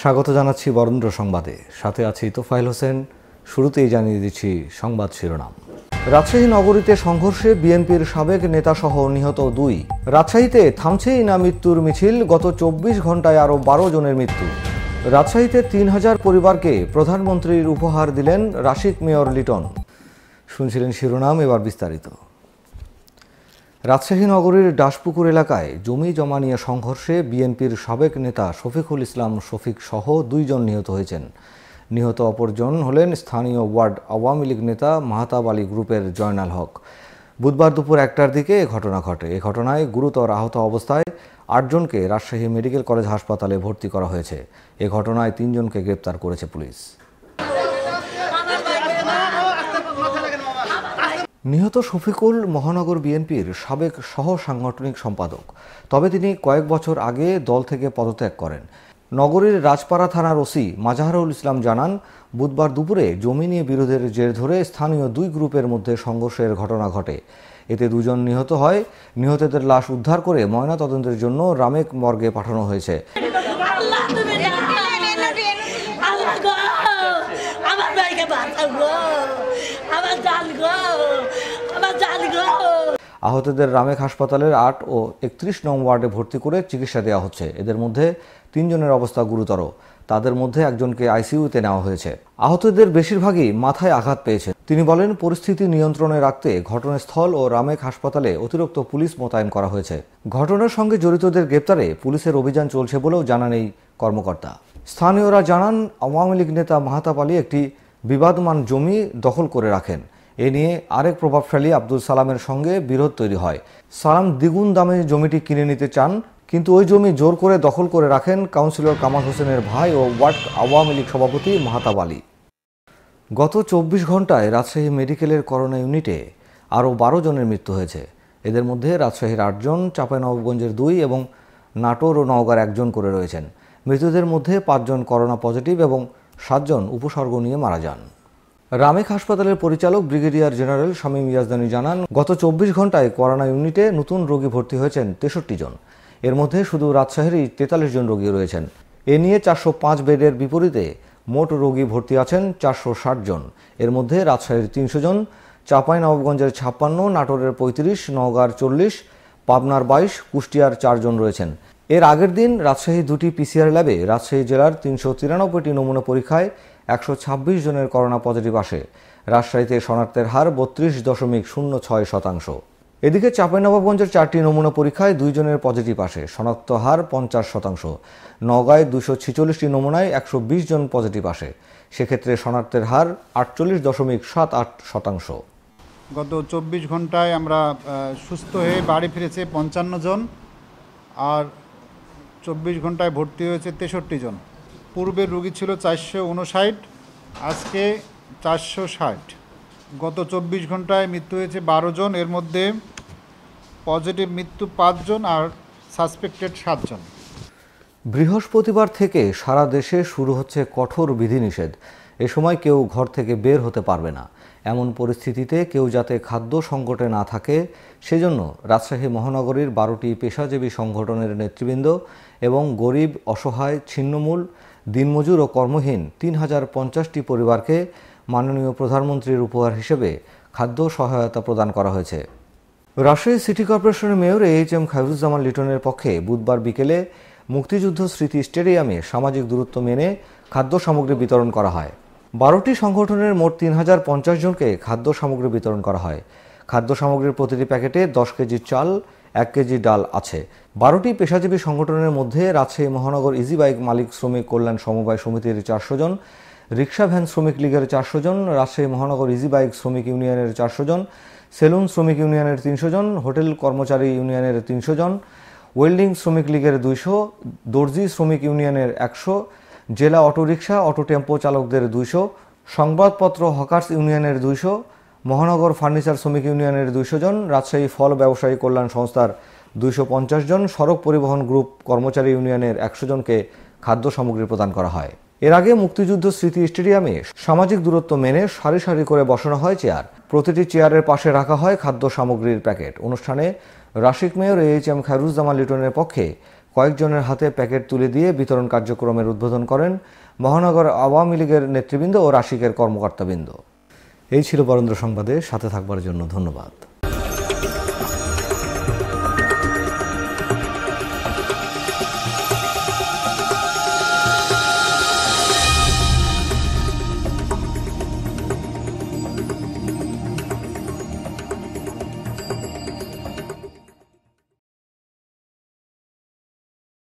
স্বাগত জানাচ্ছি বরেন্দ্র সংবাদে সাথে আছি তোফাইল হোসেন শুরুতেই জানিয়ে দিচ্ছি সংবাদ শিরোনাম রাজশাহী নগরীতে সংঘর্ষে বিএনপির সাবেক নেতাসহ নিহত দুই রাজশাহীতে থামছেই না মৃত্যুর মিছিল গত চব্বিশ ঘন্টায় আরও বারো জনের মৃত্যু রাজশাহীতে তিন হাজার পরিবারকে প্রধানমন্ত্রীর উপহার দিলেন রাশিক মেয়র লিটন শুনছিলেন শিরোনাম এবার বিস্তারিত রাজশাহী নগরীর ডাসপুকুর এলাকায় জমি জমা নিয়ে সংঘর্ষে বিএনপির সাবেক নেতা শফিকুল ইসলাম শফিক সহ দুইজন নিহত হয়েছেন নিহত অপরজন হলেন স্থানীয় ওয়ার্ড আওয়ামী লীগ নেতা মাহতাব আলী গ্রুপের জয়নাল হক বুধবার দুপুর একটার দিকে এ ঘটনা ঘটে এ ঘটনায় গুরুতর আহত অবস্থায় আটজনকে রাজশাহী মেডিকেল কলেজ হাসপাতালে ভর্তি করা হয়েছে এ ঘটনায় তিনজনকে গ্রেপ্তার করেছে পুলিশ নিহত শফিকুল মহানগর বিএনপির সাবেক সহ সাংগঠনিক সম্পাদক তবে তিনি কয়েক বছর আগে দল থেকে পদত্যাগ করেন নগরীর রাজপাড়া থানার ওসি মাজাহারুল ইসলাম জানান বুধবার দুপুরে জমি নিয়ে বিরোধের জের ধরে স্থানীয় দুই গ্রুপের মধ্যে সংঘর্ষের ঘটনা ঘটে এতে দুজন নিহত হয় নিহতদের লাশ উদ্ধার করে ময়না তদন্তের জন্য রামেক মর্গে পাঠানো হয়েছে আমার আহতদের রামেক হাসপাতালের আট ও একত্রিশ নং ওয়ার্ডে ভর্তি করে চিকিৎসা দেওয়া হচ্ছে এদের মধ্যে তিনজনের অবস্থা গুরুতর তাদের মধ্যে একজনকে আইসিইউতে নেওয়া হয়েছে আহতদের বেশিরভাগই মাথায় আঘাত পেয়েছে তিনি বলেন পরিস্থিতি নিয়ন্ত্রণে রাখতে ঘটনাস্থল ও রামেক হাসপাতালে অতিরিক্ত পুলিশ মোতায়েন করা হয়েছে ঘটনার সঙ্গে জড়িতদের গ্রেপ্তারে পুলিশের অভিযান চলছে বলেও জানান এই কর্মকর্তা স্থানীয়রা জানান আওয়ামী লীগ নেতা মাহাতাব আলী একটি বিবাদমান জমি দখল করে রাখেন এ নিয়ে আরেক প্রভাবশালী আব্দুল সালামের সঙ্গে বিরোধ তৈরি হয় সালাম দ্বিগুণ দামে জমিটি কিনে নিতে চান কিন্তু ওই জমি জোর করে দখল করে রাখেন কাউন্সিলর কামাল হোসেনের ভাই ও ওয়ার্ড আওয়ামী লীগ সভাপতি মাহাতাব আলী গত চব্বিশ ঘন্টায় রাজশাহী মেডিকেলের করোনা ইউনিটে আরও বারো জনের মৃত্যু হয়েছে এদের মধ্যে রাজশাহীর আটজন নবগঞ্জের দুই এবং নাটোর ও নওগাঁর একজন করে রয়েছেন মৃতদের মধ্যে পাঁচজন করোনা পজিটিভ এবং সাতজন উপসর্গ নিয়ে মারা যান রামেক হাসপাতালের পরিচালক ব্রিগেডিয়ার জেনারেল শামীম ইয়াজদানি জানান গত চব্বিশ ঘন্টায় করোনা ইউনিটে নতুন রোগী ভর্তি হয়েছেন তেষট্টি জন এর মধ্যে শুধু রাজশাহীরই তেতাল্লিশ জন রোগী রয়েছেন এ নিয়ে চারশো পাঁচ বেডের বিপরীতে মোট রোগী ভর্তি আছেন চারশো ষাট জন এর মধ্যে রাজশাহীর তিনশো জন নবাবগঞ্জের ছাপ্পান্ন নাটোরের পঁয়ত্রিশ নওগাঁর চল্লিশ পাবনার বাইশ কুষ্টিয়ার চারজন রয়েছেন এর আগের দিন রাজশাহী দুটি পিসিআর ল্যাবে রাজশাহী জেলার তিনশো তিরানব্বইটি নমুনা পরীক্ষায় একশো জনের করোনা পজিটিভ আসে রাজশাহীতে শনাক্তের হার বত্রিশ দশমিক শূন্য ছয় শতাংশ এদিকে চাঁপাইনবাবগঞ্জের চারটি নমুনা পরীক্ষায় দুইজনের পজিটিভ আসে শনাক্ত হার পঞ্চাশ শতাংশ নগাঁয় দুশো ছিচল্লিশটি নমুনায় একশো বিশ জন পজিটিভ আসে সেক্ষেত্রে শনাক্তের হার আটচল্লিশ দশমিক সাত আট শতাংশ গত চব্বিশ ঘন্টায় আমরা সুস্থ হয়ে বাড়ি ফিরেছে পঞ্চান্ন জন আর চব্বিশ ঘন্টায় ভর্তি হয়েছে তেষট্টি জন পূর্বের রোগী ছিল চারশো উনষাট আজকে চারশো ষাট গত চব্বিশ ঘন্টায় মৃত্যু হয়েছে বারো জন এর মধ্যে পজিটিভ মৃত্যু পাঁচজন আর সাসপেক্টেড সাতজন বৃহস্পতিবার থেকে সারা দেশে শুরু হচ্ছে কঠোর বিধিনিষেধ এ সময় কেউ ঘর থেকে বের হতে পারবে না এমন পরিস্থিতিতে কেউ যাতে খাদ্য সংকটে না থাকে সেজন্য রাজশাহী মহানগরীর বারোটি পেশাজীবী সংগঠনের নেতৃবৃন্দ এবং গরিব অসহায় ছিন্নমূল দিনমজুর ও কর্মহীন তিন হাজার পঞ্চাশটি পরিবারকে মাননীয় প্রধানমন্ত্রীর উপহার হিসেবে খাদ্য সহায়তা প্রদান করা হয়েছে রাজশাহী সিটি কর্পোরেশনের মেয়র এইচ এম খাইফুজ্জামান লিটনের পক্ষে বুধবার বিকেলে মুক্তিযুদ্ধ স্মৃতি স্টেডিয়ামে সামাজিক দূরত্ব মেনে খাদ্য সামগ্রী বিতরণ করা হয় বারোটি সংগঠনের মোট তিন হাজার পঞ্চাশ জনকে খাদ্য সামগ্রী বিতরণ করা হয় খাদ্য সামগ্রীর প্রতিটি প্যাকেটে দশ কেজি চাল এক কেজি ডাল আছে বারোটি পেশাজীবী সংগঠনের মধ্যে রাজশাহী মহানগর ইজি বাইক মালিক শ্রমিক কল্যাণ সমবায় সমিতির চারশো জন রিক্সা ভ্যান শ্রমিক লীগের চারশো জন রাজশাহী মহানগর ইজি বাইক শ্রমিক ইউনিয়নের চারশো জন সেলুন শ্রমিক ইউনিয়নের তিনশো জন হোটেল কর্মচারী ইউনিয়নের তিনশো জন ওয়েল্ডিং শ্রমিক লীগের দুইশো দর্জি শ্রমিক ইউনিয়নের একশো জেলা রিক্সা অটো টেম্পো চালকদের দুইশো সংবাদপত্র হকার্স ইউনিয়নের দুইশো মহানগর ফার্নিচার শ্রমিক ইউনিয়নের দুইশো জন রাজশাহী ফল ব্যবসায়ী কল্যাণ সংস্থার দুইশো পঞ্চাশ জন সড়ক পরিবহন গ্রুপ কর্মচারী ইউনিয়নের একশো জনকে খাদ্য সামগ্রী প্রদান করা হয় এর আগে মুক্তিযুদ্ধ স্মৃতি স্টেডিয়ামে সামাজিক দূরত্ব মেনে সারি সারি করে বসানো হয় চেয়ার প্রতিটি চেয়ারের পাশে রাখা হয় খাদ্য সামগ্রীর প্যাকেট অনুষ্ঠানে Rasik mayor H M Khairuzzaman লিটনের পক্ষে কয়েকজনের হাতে প্যাকেট তুলে দিয়ে বিতরণ কার্যক্রমের উদ্বোধন করেন মহানগর আওয়ামী লীগের নেতৃবৃন্দ ও রাশিকের কর্মকর্তাবৃন্দ এই ছিল বরেন্দ্র সংবাদে সাথে থাকবার জন্য ধন্যবাদ